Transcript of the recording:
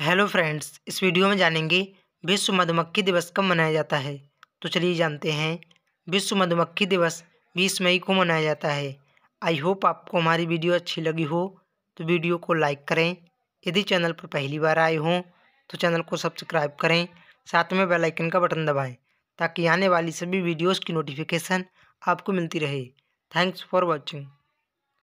hello friends इस video में जानेंगे विश्व मधुमक्खी दिवस कब मनाया जाता है तो चलिए जानते हैं विश्व मधुमक्खी दिवस 20 मई को मनाया जाता है आई होप आपको हमारी वीडियो अच्छी लगी हो तो वीडियो को लाइक करें यदि चैनल पर पहली बार आए हों तो चैनल को सब्सक्राइब करें साथ में बेल आइकन का बटन दबाएं ताकि आने वाली सभी वीडियोस की नोटिफिकेशन आपको मिलती रहे थैंक्स फॉर वॉचिंग